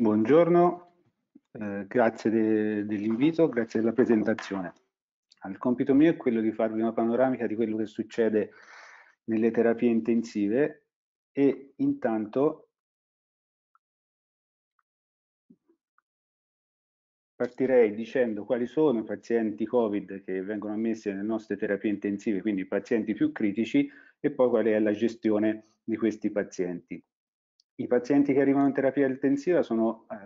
Buongiorno, eh, grazie de dell'invito, grazie della presentazione. Il compito mio è quello di farvi una panoramica di quello che succede nelle terapie intensive e intanto partirei dicendo quali sono i pazienti Covid che vengono ammessi nelle nostre terapie intensive, quindi i pazienti più critici, e poi qual è la gestione di questi pazienti. I pazienti che arrivano in terapia intensiva sono, eh,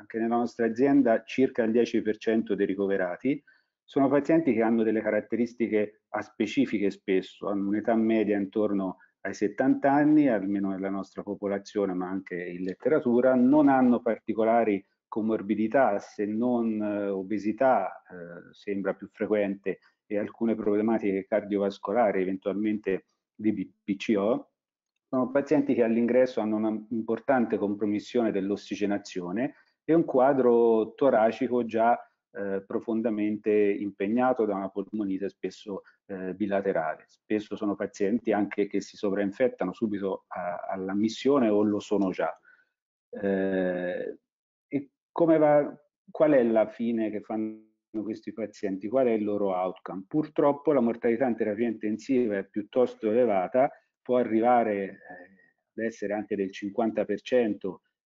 anche nella nostra azienda, circa il 10% dei ricoverati. Sono pazienti che hanno delle caratteristiche aspecifiche spesso, hanno un'età media intorno ai 70 anni, almeno nella nostra popolazione, ma anche in letteratura, non hanno particolari comorbidità, se non eh, obesità eh, sembra più frequente e alcune problematiche cardiovascolari, eventualmente di PCO, sono pazienti che all'ingresso hanno un'importante compromissione dell'ossigenazione e un quadro toracico già eh, profondamente impegnato da una polmonite spesso eh, bilaterale. Spesso sono pazienti anche che si sovrainfettano subito a, alla missione o lo sono già. Eh, e come va, qual è la fine che fanno questi pazienti? Qual è il loro outcome? Purtroppo la mortalità in terapia intensiva è piuttosto elevata può arrivare eh, ad essere anche del 50%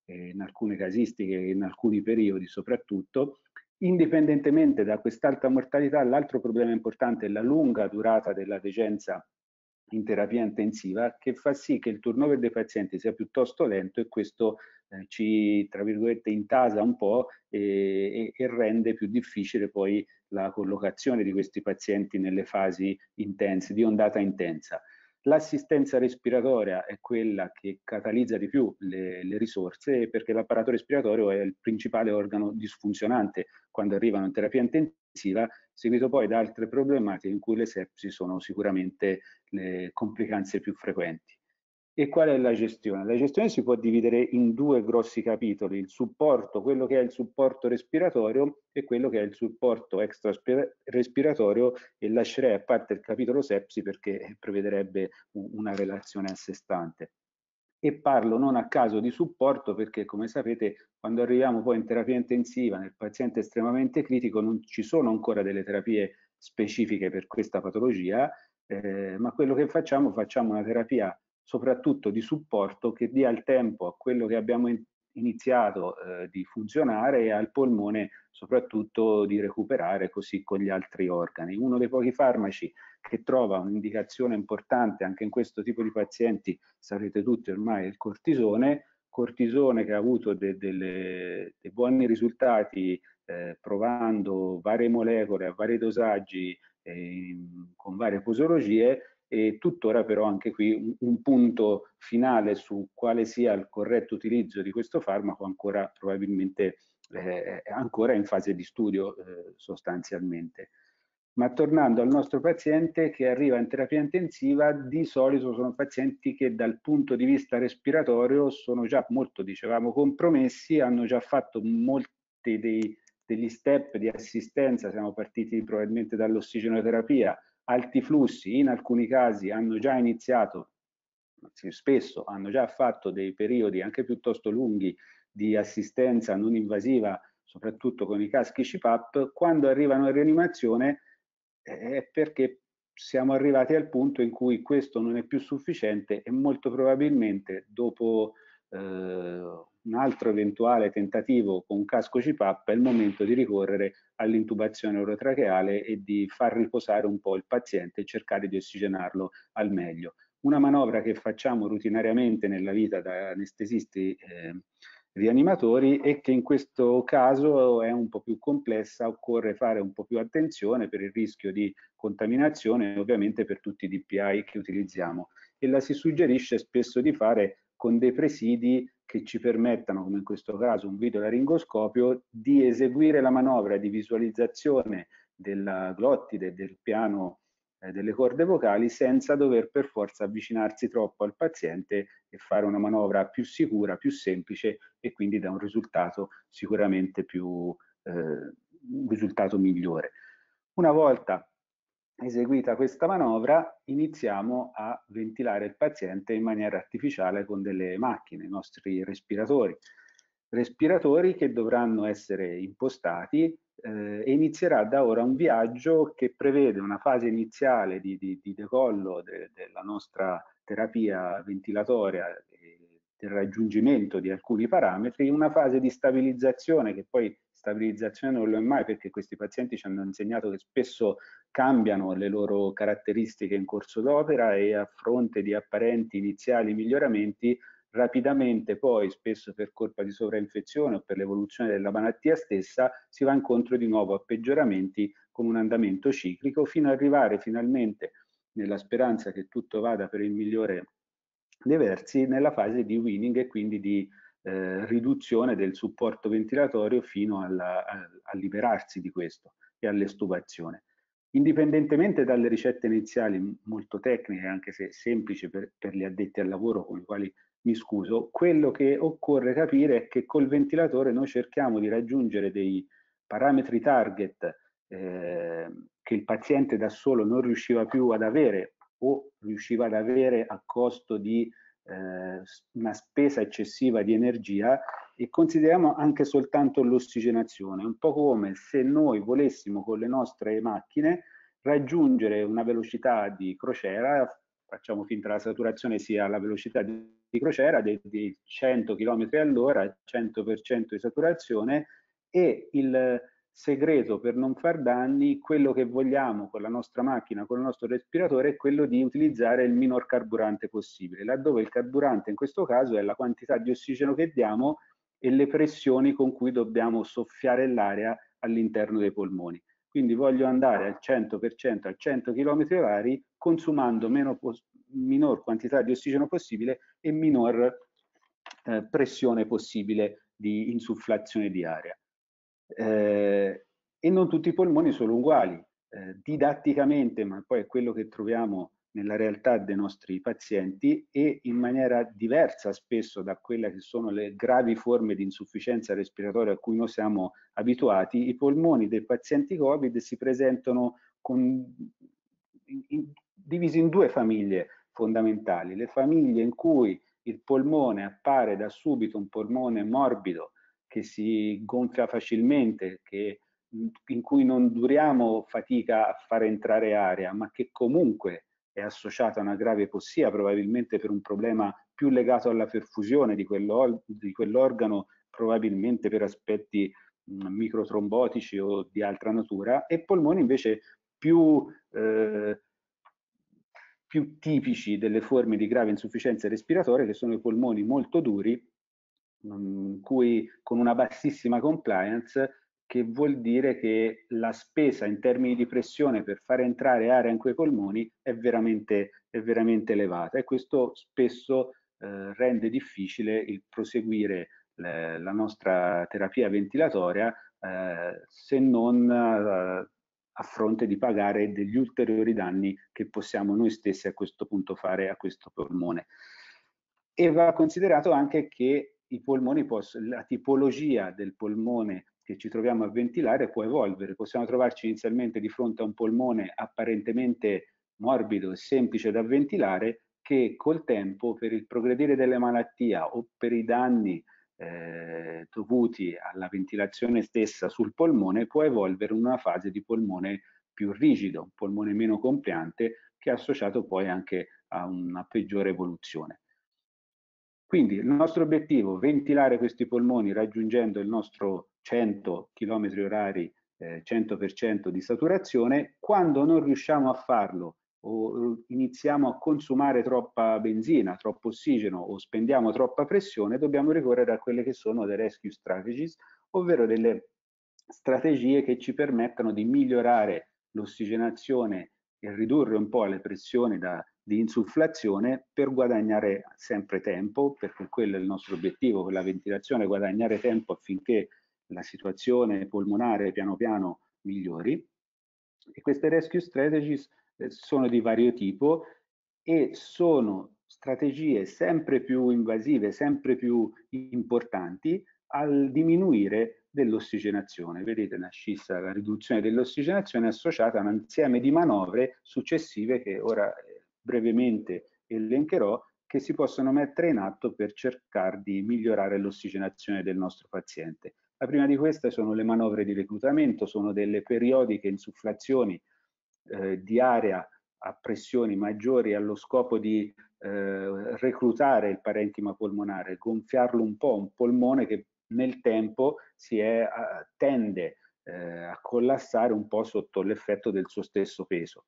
eh, in alcune casistiche, in alcuni periodi soprattutto. Indipendentemente da quest'alta mortalità, l'altro problema importante è la lunga durata della degenza in terapia intensiva che fa sì che il turnover dei pazienti sia piuttosto lento e questo eh, ci, tra virgolette, intasa un po' e, e, e, rende più difficile poi la collocazione di questi pazienti nelle fasi intense, di ondata intensa. L'assistenza respiratoria è quella che catalizza di più le, le, risorse perché l'apparato respiratorio è il principale organo disfunzionante quando arrivano in terapia intensiva, seguito poi da altre problematiche in cui le sepsi sono sicuramente le complicanze più frequenti. E qual è la gestione? La gestione si può dividere in due grossi capitoli, il supporto, quello che è il supporto respiratorio e quello che è il supporto extra-respiratorio e lascerei a parte il capitolo sepsi perché prevederebbe una relazione a sé stante. E parlo non a caso di supporto perché come sapete quando arriviamo poi in terapia intensiva nel paziente estremamente critico non ci sono ancora delle terapie specifiche per questa patologia, eh, ma quello che facciamo, facciamo una terapia soprattutto di supporto che dia il tempo a quello che abbiamo iniziato eh, di funzionare e al polmone soprattutto di recuperare così con gli altri organi. Uno dei pochi farmaci che trova un'indicazione importante anche in questo tipo di pazienti, sapete tutti ormai, il cortisone, cortisone che ha avuto dei de, de buoni risultati eh, provando varie molecole a vari dosaggi eh, con varie posologie e tuttora però anche qui un, un, punto finale su quale sia il corretto utilizzo di questo farmaco ancora probabilmente eh, ancora in fase di studio eh, sostanzialmente. Ma tornando al nostro paziente che arriva in terapia intensiva, di solito sono pazienti che dal punto di vista respiratorio sono già molto, dicevamo, compromessi, hanno già fatto molti dei, degli step di assistenza, siamo partiti probabilmente dall'ossigenoterapia, alti flussi in alcuni casi hanno già iniziato, spesso hanno già fatto dei periodi anche piuttosto lunghi di assistenza non invasiva, soprattutto con i caschi CPAP, quando arrivano in rianimazione eh, è perché siamo arrivati al punto in cui questo non è più sufficiente e molto probabilmente dopo eh, un altro eventuale tentativo con casco CPAP è il momento di ricorrere all'intubazione orotracheale e di far riposare un po' il paziente e cercare di ossigenarlo al meglio. Una manovra che facciamo rutinariamente nella vita da anestesisti eh, rianimatori e che in questo caso è un po' più complessa, occorre fare un po' più attenzione per il rischio di contaminazione ovviamente per tutti i DPI che utilizziamo e la si suggerisce spesso di fare con dei presidi che ci permettano, come in questo caso un video laringoscopio, di eseguire la manovra di visualizzazione della glottide, del piano eh, delle corde vocali, senza dover per forza avvicinarsi troppo al paziente e fare una manovra più sicura, più semplice e quindi da un risultato sicuramente più, eh, un risultato migliore. Una volta eseguita questa manovra iniziamo a ventilare il paziente in maniera artificiale con delle macchine, i nostri respiratori. Respiratori che dovranno essere impostati eh, e inizierà da ora un viaggio che prevede una fase iniziale di, di, di decollo de, della nostra terapia ventilatoria del raggiungimento di alcuni parametri, una fase di stabilizzazione che poi stabilizzazione non lo è mai perché questi pazienti ci hanno insegnato che spesso cambiano le loro caratteristiche in corso d'opera e a fronte di apparenti iniziali miglioramenti rapidamente poi, spesso per colpa di sovrainfezione o per l'evoluzione della malattia stessa, si va incontro di nuovo a peggioramenti con un andamento ciclico fino ad arrivare finalmente, nella speranza che tutto vada per il migliore dei versi, nella fase di winning e quindi di eh, riduzione del supporto ventilatorio fino alla, a, a, liberarsi di questo e all'estubazione. Indipendentemente dalle ricette iniziali molto tecniche, anche se semplici per, per gli addetti al lavoro con i quali mi scuso, quello che occorre capire è che col ventilatore noi cerchiamo di raggiungere dei parametri target eh, che il paziente da solo non riusciva più ad avere o riusciva ad avere a costo di eh, una spesa eccessiva di energia e consideriamo anche soltanto l'ossigenazione, un po' come se noi volessimo con le nostre macchine raggiungere una velocità di crociera, facciamo finta la saturazione sia la velocità di crociera di, dei 100 km all'ora, 100% di saturazione e il, segreto per non far danni, quello che vogliamo con la nostra macchina, con il nostro respiratore, è quello di utilizzare il minor carburante possibile, laddove il carburante in questo caso è la quantità di ossigeno che diamo e le pressioni con cui dobbiamo soffiare l'aria all'interno dei polmoni. Quindi voglio andare al 100% al 100 km h consumando meno, minor quantità di ossigeno possibile e minor eh, pressione possibile di insufflazione di aria eh, e non tutti i polmoni sono uguali. Eh, didatticamente, ma poi è quello che troviamo nella realtà dei nostri pazienti e in maniera diversa spesso da quelle che sono le gravi forme di insufficienza respiratoria a cui noi siamo abituati, i polmoni dei pazienti Covid si presentano con, in, in, divisi in due famiglie fondamentali, le famiglie in cui il polmone appare da subito un polmone morbido che si gonfia facilmente, che, mm, in cui non duriamo fatica a far entrare aria, ma che comunque è associata a una grave ipossia, probabilmente per un problema più legato alla perfusione di, di quell'organo, probabilmente per aspetti mh, mm, microtrombotici o di altra natura, e polmoni invece più, eh, più tipici delle forme di grave insufficienza respiratoria, che sono i polmoni molto duri, in cui, con una bassissima compliance che vuol dire che la spesa in termini di pressione per far entrare aria in quei polmoni è veramente, è veramente elevata e questo spesso eh, rende difficile il proseguire le, eh, la nostra terapia ventilatoria eh, se non eh, a fronte di pagare degli ulteriori danni che possiamo noi stessi a questo punto fare a questo polmone. E va considerato anche che i polmoni possono, la tipologia del polmone che ci troviamo a ventilare può evolvere. Possiamo trovarci inizialmente di fronte a un polmone apparentemente morbido e semplice da ventilare che col tempo, per il progredire delle malattie o per i danni eh, dovuti alla ventilazione stessa sul polmone, può evolvere in una fase di polmone più rigido, un polmone meno compliante, che è associato poi anche a una peggiore evoluzione. Quindi il nostro obiettivo è ventilare questi polmoni raggiungendo il nostro 100 km orari 100% eh, di saturazione, quando non riusciamo a farlo o eh, iniziamo a consumare troppa benzina, troppo ossigeno o spendiamo troppa pressione, dobbiamo ricorrere a quelle che sono le rescue strategies, ovvero delle strategie che ci permettano di migliorare l'ossigenazione e ridurre un po' le pressioni da di insufflazione per guadagnare sempre tempo, perché quello è il nostro obiettivo con la ventilazione, guadagnare tempo affinché la situazione polmonare piano piano migliori. E queste rescue strategies eh, sono di vario tipo e sono strategie sempre più invasive, sempre più importanti al diminuire dell'ossigenazione. Vedete la scissa, la riduzione dell'ossigenazione associata a un insieme di manovre successive che ora brevemente elencherò, che si possono mettere in atto per cercare di migliorare l'ossigenazione del nostro paziente. La prima di queste sono le manovre di reclutamento, sono delle periodiche insufflazioni eh, di aria a pressioni maggiori allo scopo di eh, reclutare il parentima polmonare, gonfiarlo un po', un polmone che nel tempo si è, eh, tende eh, a collassare un po' sotto l'effetto del suo stesso peso.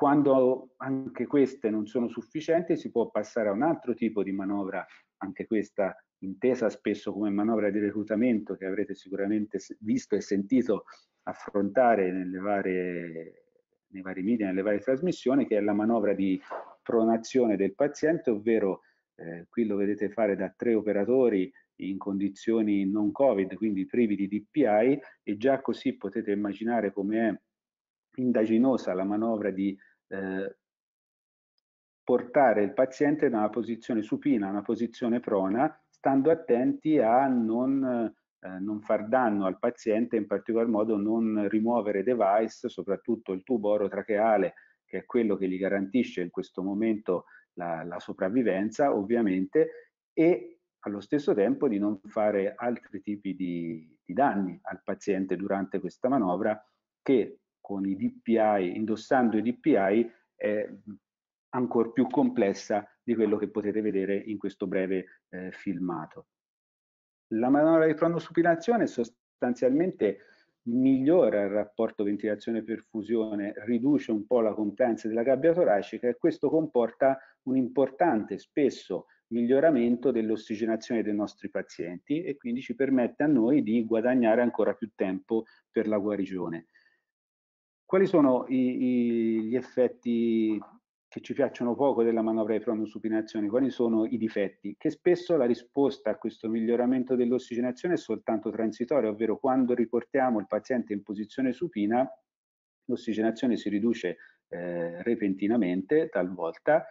Quando anche queste non sono sufficienti si può passare a un altro tipo di manovra, anche questa intesa spesso come manovra di reclutamento che avrete sicuramente visto e sentito affrontare nelle varie, nei vari media, nelle varie trasmissioni, che è la manovra di pronazione del paziente, ovvero eh, qui lo vedete fare da tre operatori in condizioni non Covid, quindi privi di DPI, e già così potete immaginare come è indaginosa la manovra di eh, portare il paziente da una posizione supina a una posizione prona, stando attenti a non, eh, non far danno al paziente, in particolar modo non rimuovere device, soprattutto il tubo orotracheale, che è quello che gli garantisce in questo momento la, la sopravvivenza, ovviamente, e allo stesso tempo di non fare altri tipi di, di danni al paziente durante questa manovra che con i DPI, indossando i DPI, è ancora più complessa di quello che potete vedere in questo breve eh, filmato. La manovra di cronosupilazione sostanzialmente migliora il rapporto ventilazione-perfusione, riduce un po' la compliance della gabbia toracica e questo comporta un importante, spesso, miglioramento dell'ossigenazione dei nostri pazienti e quindi ci permette a noi di guadagnare ancora più tempo per la guarigione. Quali sono i, i, gli effetti che ci piacciono poco della manovra di pronosupinazione? Quali sono i difetti? Che spesso la risposta a questo miglioramento dell'ossigenazione è soltanto transitoria, ovvero quando riportiamo il paziente in posizione supina, l'ossigenazione si riduce eh, repentinamente talvolta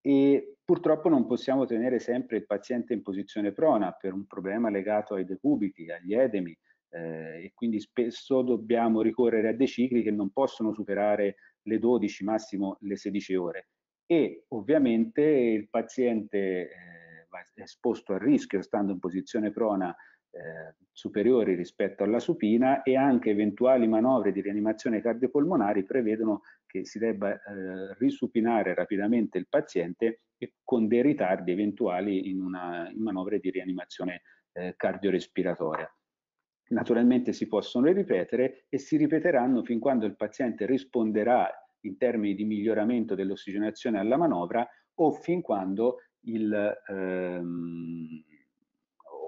e purtroppo non possiamo tenere sempre il paziente in posizione prona per un problema legato ai decubiti, agli edemi, eh, e quindi spesso dobbiamo ricorrere a dei cicli che non possono superare le 12, massimo le 16 ore. E ovviamente il paziente eh, è esposto a rischio, stando in posizione prona eh, superiori rispetto alla supina e anche eventuali manovre di rianimazione cardiopolmonari prevedono che si debba eh, risupinare rapidamente il paziente con dei ritardi eventuali in, una, in manovre di rianimazione eh, cardiorespiratoria naturalmente si possono ripetere e si ripeteranno fin quando il paziente risponderà in termini di miglioramento dell'ossigenazione alla manovra o fin quando il, ehm,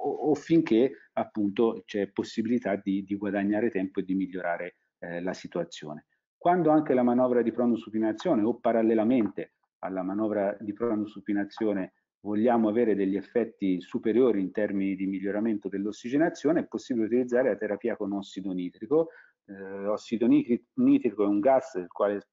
o, o finché appunto c'è possibilità di, di, guadagnare tempo e di migliorare eh, la situazione. Quando anche la manovra di pronosupinazione o parallelamente alla manovra di pronosupinazione vogliamo avere degli effetti superiori in termini di miglioramento dell'ossigenazione, è possibile utilizzare la terapia con ossido nitrico. Eh, ossido nitrico è un gas del quale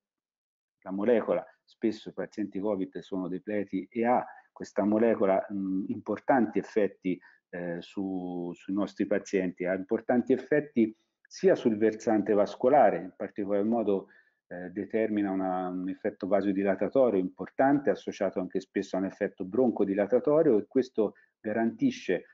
la molecola, spesso i pazienti Covid sono depleti e ha questa molecola mh, importanti effetti eh, su, sui nostri pazienti, ha importanti effetti sia sul versante vascolare, in particolar modo eh, determina una, un effetto vasodilatatorio importante associato anche spesso a un effetto broncodilatatorio e questo garantisce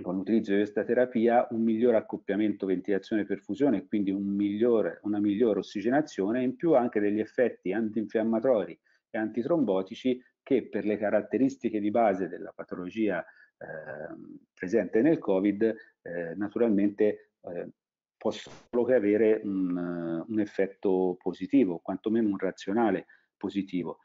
con l'utilizzo di questa terapia un miglior accoppiamento ventilazione-perfusione e quindi un migliore, una migliore ossigenazione e in più anche degli effetti antinfiammatori e antitrombotici che per le caratteristiche di base della patologia eh, presente nel Covid eh, naturalmente eh, può solo che avere un, eh, un effetto positivo, quantomeno un razionale positivo.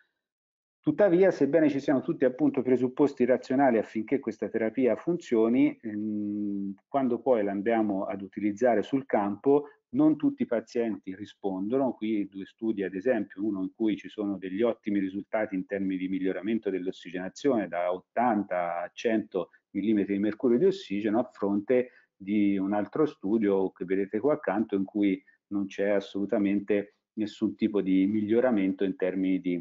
Tuttavia, sebbene ci siano tutti appunto presupposti razionali affinché questa terapia funzioni, ehm, quando poi l'andiamo ad utilizzare sul campo, non tutti i pazienti rispondono. Qui due studi, ad esempio, uno in cui ci sono degli ottimi risultati in termini di miglioramento dell'ossigenazione da 80 a 100 mm di mercurio di ossigeno a fronte di un altro studio che vedete qua accanto in cui non c'è assolutamente nessun tipo di miglioramento in termini di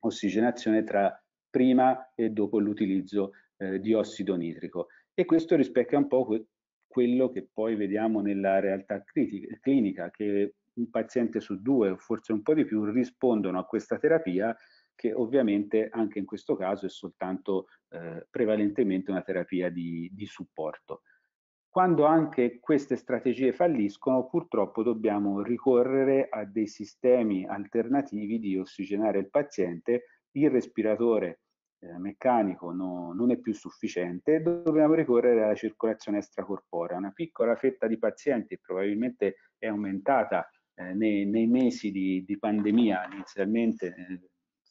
ossigenazione tra prima e dopo l'utilizzo eh, di ossido nitrico e questo rispecchia un po' que quello che poi vediamo nella realtà clinica che un paziente su due o forse un po' di più rispondono a questa terapia che ovviamente anche in questo caso è soltanto eh, prevalentemente una terapia di, di supporto. Quando anche queste strategie falliscono, purtroppo dobbiamo ricorrere a dei sistemi alternativi di ossigenare il paziente, il respiratore eh, meccanico no, non è più sufficiente, dobbiamo ricorrere alla circolazione extracorporea. Una piccola fetta di pazienti probabilmente è aumentata eh, nei, nei, mesi di, di pandemia, inizialmente eh,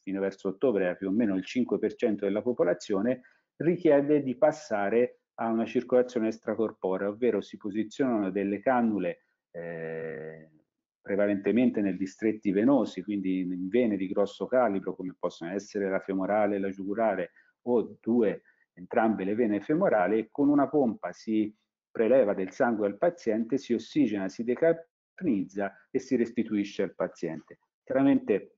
fino verso ottobre era più o meno il 5% della popolazione, richiede di passare a una circolazione extracorporea, ovvero si posizionano delle cannule eh, prevalentemente nei distretti venosi, quindi in vene di grosso calibro come possono essere la femorale la giugurale o due, entrambe le vene femorali e con una pompa si preleva del sangue al paziente, si ossigena, si decarbonizza e si restituisce al paziente. Chiaramente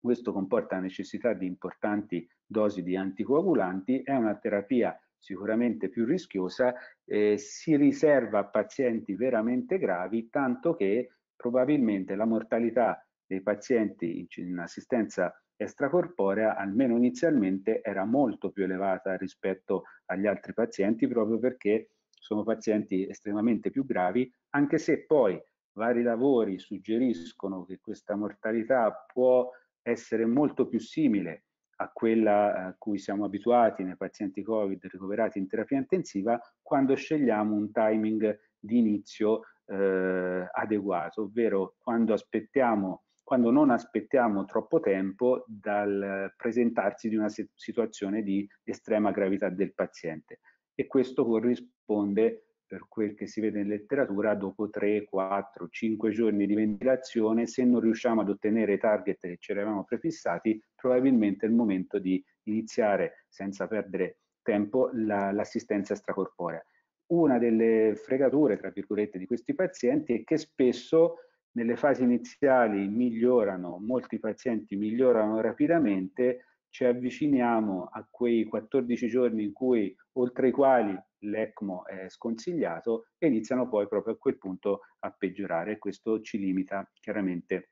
questo comporta la necessità di importanti dosi di anticoagulanti, è una terapia sicuramente più rischiosa, eh, si riserva a pazienti veramente gravi, tanto che probabilmente la mortalità dei pazienti in assistenza extracorporea, almeno inizialmente, era molto più elevata rispetto agli altri pazienti, proprio perché sono pazienti estremamente più gravi, anche se poi vari lavori suggeriscono che questa mortalità può essere molto più simile a quella a cui siamo abituati nei pazienti Covid ricoverati in terapia intensiva quando scegliamo un timing di inizio eh, adeguato, ovvero quando aspettiamo quando non aspettiamo troppo tempo dal presentarsi di una situazione di estrema gravità del paziente e questo corrisponde per quel che si vede in letteratura, dopo 3, 4, 5 giorni di ventilazione, se non riusciamo ad ottenere i target che ci eravamo prefissati, probabilmente è il momento di iniziare, senza perdere tempo, l'assistenza la, extracorporea. Una delle fregature, tra virgolette, di questi pazienti è che spesso nelle fasi iniziali migliorano, molti pazienti migliorano rapidamente, ci avviciniamo a quei 14 giorni in cui, oltre i quali l'ECMO è sconsigliato e iniziano poi proprio a quel punto a peggiorare e questo ci limita chiaramente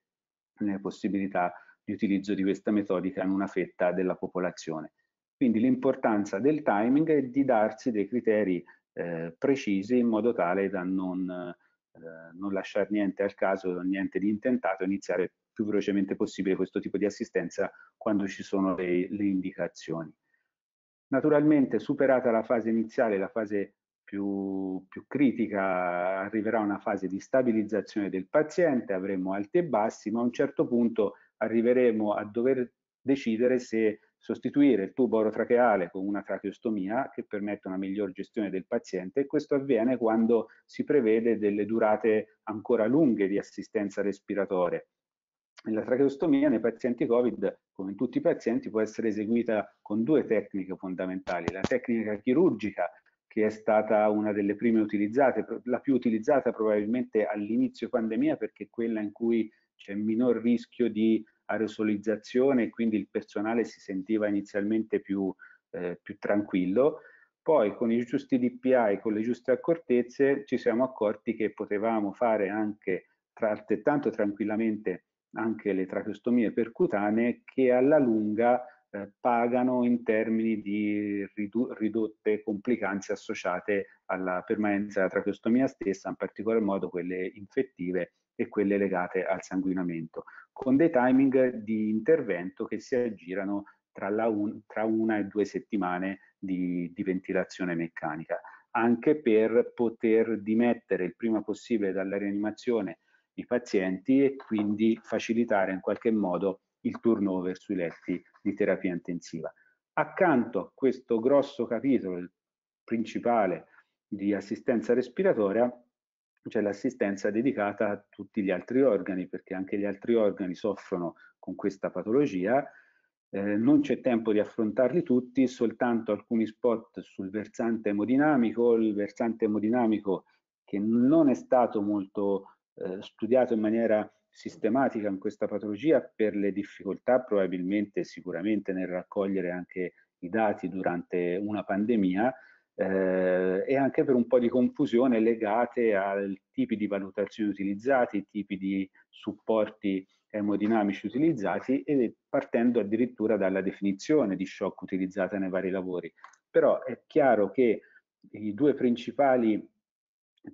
le possibilità di utilizzo di questa metodica in una fetta della popolazione. Quindi l'importanza del timing è di darsi dei criteri eh, precisi in modo tale da non, eh, non lasciare niente al caso, niente di intentato, iniziare più velocemente possibile questo tipo di assistenza quando ci sono le, le indicazioni. Naturalmente superata la fase iniziale, la fase più, più critica, arriverà una fase di stabilizzazione del paziente, avremo alti e bassi, ma a un certo punto arriveremo a dover decidere se sostituire il tubo orotracheale con una tracheostomia che permette una miglior gestione del paziente e questo avviene quando si prevede delle durate ancora lunghe di assistenza respiratoria. La tracheostomia nei pazienti Covid, come in tutti i pazienti, può essere eseguita con due tecniche fondamentali. La tecnica chirurgica, che è stata una delle prime utilizzate, la più utilizzata probabilmente all'inizio pandemia perché è quella in cui c'è minor rischio di aerosolizzazione e quindi il personale si sentiva inizialmente più, eh, più tranquillo. Poi con i giusti DPA e con le giuste accortezze, ci siamo accorti che potevamo fare anche altrettanto tranquillamente anche le tracheostomie percutanee che alla lunga eh, pagano in termini di ridotte complicanze associate alla permanenza della tracheostomia stessa, in particolar modo quelle infettive e quelle legate al sanguinamento, con dei timing di intervento che si aggirano tra, un, tra una e due settimane di, di ventilazione meccanica, anche per poter dimettere il prima possibile dalla rianimazione i pazienti e quindi facilitare in qualche modo il turnover sui letti di terapia intensiva. Accanto a questo grosso capitolo principale di assistenza respiratoria c'è l'assistenza dedicata a tutti gli altri organi perché anche gli altri organi soffrono con questa patologia. Eh, non c'è tempo di affrontarli tutti, soltanto alcuni spot sul versante emodinamico, il versante emodinamico che non è stato molto eh, studiato in maniera sistematica in questa patologia per le difficoltà probabilmente sicuramente nel raccogliere anche i dati durante una pandemia eh, e anche per un po' di confusione legate ai tipi di valutazioni utilizzati, tipi di supporti emodinamici utilizzati e partendo addirittura dalla definizione di shock utilizzata nei vari lavori. Però è chiaro che i due principali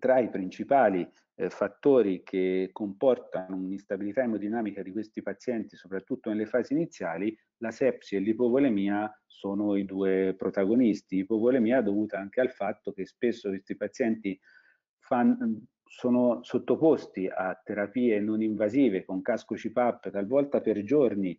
tra i principali eh, fattori che comportano un'instabilità emodinamica di questi pazienti, soprattutto nelle fasi iniziali, la sepsi e l'ipovolemia sono i due protagonisti. Ipovolemia dovuta anche al fatto che spesso questi pazienti fan, sono sottoposti a terapie non invasive con casco CPAP talvolta per giorni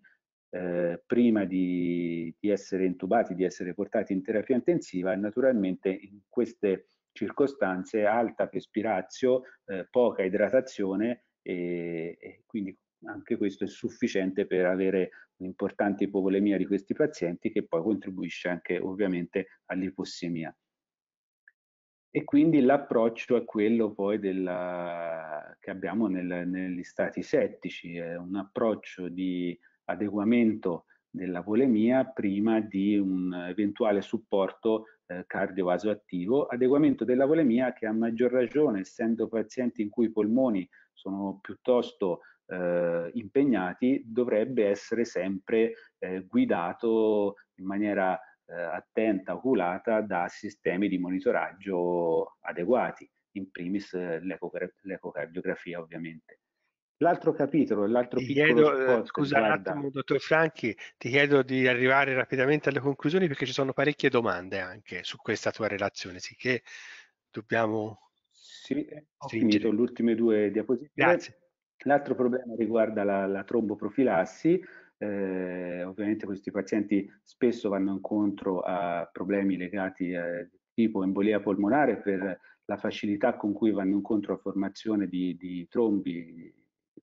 eh, prima di, di, essere intubati, di essere portati in terapia intensiva e naturalmente in queste circostanze alta perspirazio, eh, poca idratazione e, e quindi anche questo è sufficiente per avere un'importante ipovolemia di questi pazienti che poi contribuisce anche ovviamente all'ipossemia. E quindi l'approccio è quello poi della, che abbiamo nel, negli stati settici, è un approccio di adeguamento della volemia prima di un eventuale supporto eh, cardiovasoattivo, adeguamento della volemia che a maggior ragione, essendo pazienti in cui i polmoni sono piuttosto eh, impegnati, dovrebbe essere sempre eh, guidato in maniera eh, attenta, oculata da sistemi di monitoraggio adeguati, in primis eh, l'ecocardiografia ovviamente. L'altro capitolo, l'altro ti piccolo chiedo, eh, spot, Scusa guarda. un attimo, dottor Franchi, ti chiedo di arrivare rapidamente alle conclusioni perché ci sono parecchie domande anche su questa tua relazione, sicché dobbiamo... Sì, ho stringere. finito le ultime due diapositive. Grazie. L'altro problema riguarda la, la tromboprofilassi, eh, ovviamente questi pazienti spesso vanno incontro a problemi legati a eh, tipo embolia polmonare per la facilità con cui vanno incontro a formazione di, di trombi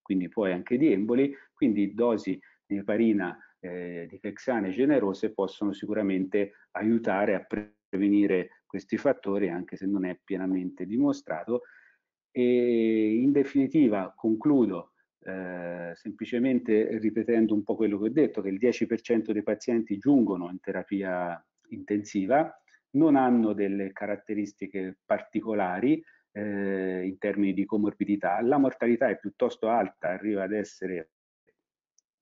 quindi poi anche di emboli, quindi dosi di parina eh, di hexane generose possono sicuramente aiutare a prevenire questi fattori anche se non è pienamente dimostrato. E in definitiva concludo eh, semplicemente ripetendo un po' quello che ho detto, che il 10% dei pazienti giungono in terapia intensiva, non hanno delle caratteristiche particolari, eh, in termini di comorbidità. La mortalità è piuttosto alta, arriva ad essere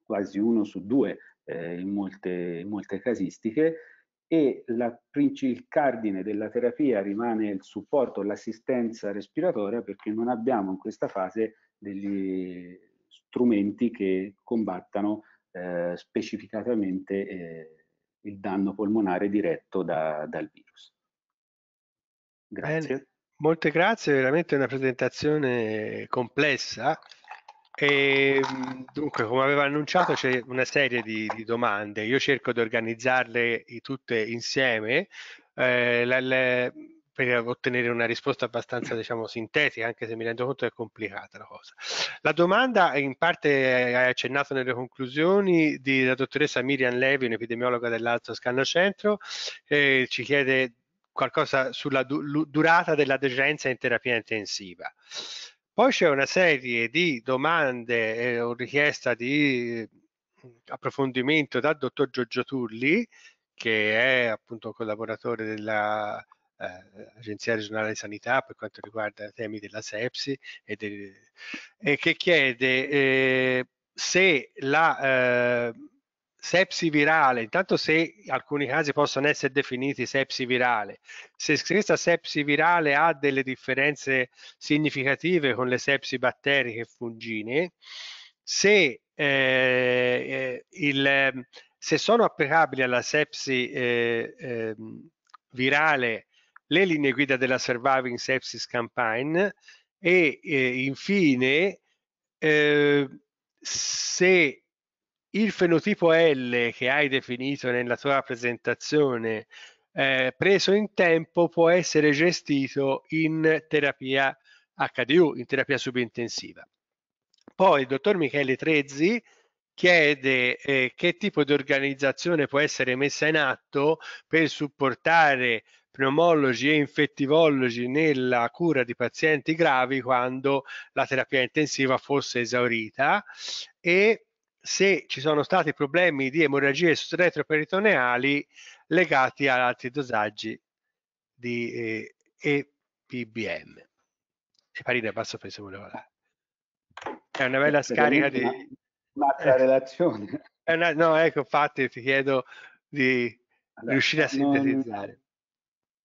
quasi uno su due eh, in, molte, in molte casistiche e la, il cardine della terapia rimane il supporto, l'assistenza respiratoria perché non abbiamo in questa fase degli strumenti che combattano eh, specificatamente eh, il danno polmonare diretto da, dal virus. Grazie. Bene. Molte grazie, veramente una presentazione complessa. E, ehm, dunque, come avevo annunciato, c'è una serie di, di, domande. Io cerco di organizzarle tutte insieme eh, la, la, per ottenere una risposta abbastanza, diciamo, sintetica, anche se mi rendo conto che è complicata la cosa. La domanda, eh, in parte eh, hai accennato nelle conclusioni, della dottoressa Miriam Levi, un'epidemiologa dell'Alto Scanno Centro, eh, ci chiede qualcosa sulla du durata della degenza in terapia intensiva. Poi c'è una serie di domande eh, o richiesta di mm, approfondimento dal dottor Giorgio Turli, che è appunto collaboratore dell'Agenzia eh, regionale di sanità per quanto riguarda i temi della sepsi e, de, e che chiede eh, se la eh, sepsi virale, intanto se alcuni casi possono essere definiti sepsi virale, se questa sepsi virale ha delle differenze significative con le sepsi batteriche e fungine, se, eh, eh il, se sono applicabili alla sepsi eh, eh, virale le linee guida della Surviving Sepsis Campaign e eh, infine eh, se il fenotipo L che hai definito nella tua presentazione eh, preso in tempo può essere gestito in terapia HDU, in terapia subintensiva. Poi il dottor Michele Trezzi chiede eh, che tipo di organizzazione può essere messa in atto per supportare pneumologi e infettivologi nella cura di pazienti gravi quando la terapia intensiva fosse esaurita e se ci sono stati problemi di emorragie retroperitoneali legati ad altri dosaggi di eh, EPBM, eparina basso volevo molecolare. È una bella scarica di... Un'altra eh, relazione. Una, no, ecco, infatti ti chiedo di allora, riuscire a sintetizzare. Non,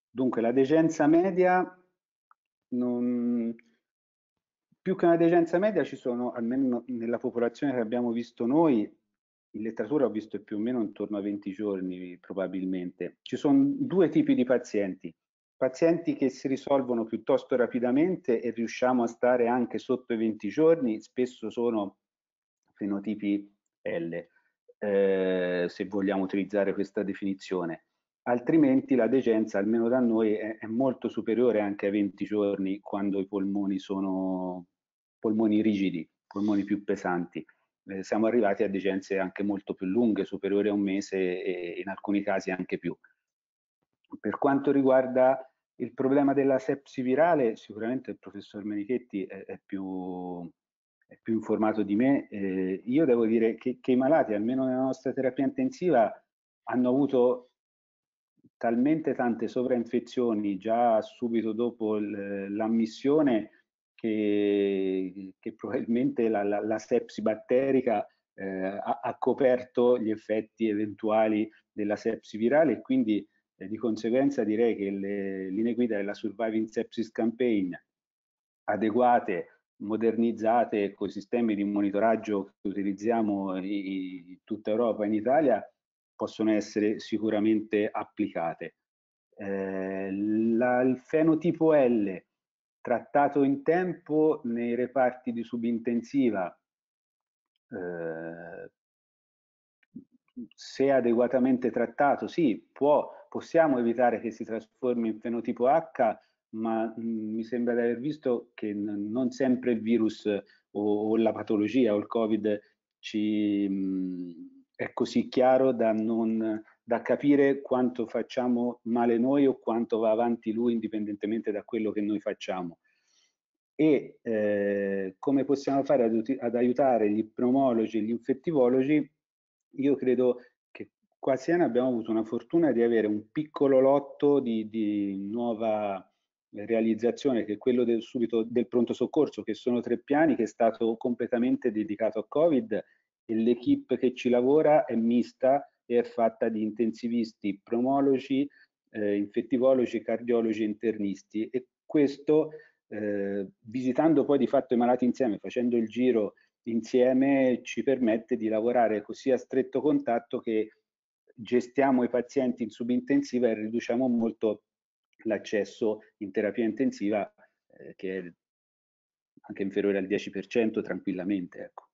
dunque, la decenza media non più che una decenza media ci sono, almeno nella popolazione che abbiamo visto noi, in letteratura ho visto più o meno intorno a 20 giorni probabilmente, ci sono due tipi di pazienti, pazienti che si risolvono piuttosto rapidamente e riusciamo a stare anche sotto i 20 giorni, spesso sono fenotipi L, eh, se vogliamo utilizzare questa definizione altrimenti la decenza, almeno da noi, è, è molto superiore anche ai 20 giorni quando i polmoni sono polmoni rigidi, polmoni più pesanti. Eh, siamo arrivati a decenze anche molto più lunghe, superiori a un mese e in alcuni casi anche più. Per quanto riguarda il problema della sepsi virale, sicuramente il professor Menichetti è, è, più, è più, informato di me. Eh, io devo dire che, che, i malati, almeno nella nostra terapia intensiva, hanno avuto talmente tante sovrainfezioni già subito dopo l'ammissione che, che, probabilmente la, la, la sepsi batterica eh, ha, ha, coperto gli effetti eventuali della sepsi virale e quindi eh, di conseguenza direi che le linee guida della Surviving Sepsis Campaign adeguate, modernizzate con sistemi di monitoraggio che utilizziamo in, in tutta Europa e in Italia possono essere sicuramente applicate. Eh, la, il fenotipo L trattato in tempo nei reparti di subintensiva eh, se adeguatamente trattato sì può, possiamo evitare che si trasformi in fenotipo H ma mh, mm, mi sembra di aver visto che non sempre il virus o, o, la patologia o il covid ci mh, mm, è così chiaro da, non, da capire quanto facciamo male noi o quanto va avanti lui indipendentemente da quello che noi facciamo e eh, come possiamo fare ad, ad, aiutare gli pneumologi e gli infettivologi, io credo che qua a Siena abbiamo avuto una fortuna di avere un piccolo lotto di, di nuova realizzazione che è quello del, subito del pronto soccorso, che sono tre piani, che è stato completamente dedicato a Covid l'equipe che ci lavora è mista e è fatta di intensivisti, promologi, eh, infettivologi, cardiologi e internisti e questo eh, visitando poi di fatto i malati insieme, facendo il giro insieme ci permette di lavorare così a stretto contatto che gestiamo i pazienti in subintensiva e riduciamo molto l'accesso in terapia intensiva eh, che è anche inferiore al 10% tranquillamente. Ecco.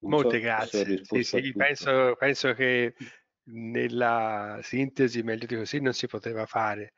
Molte grazie. Sì, sì, penso, penso che nella sintesi meglio di così non si poteva fare.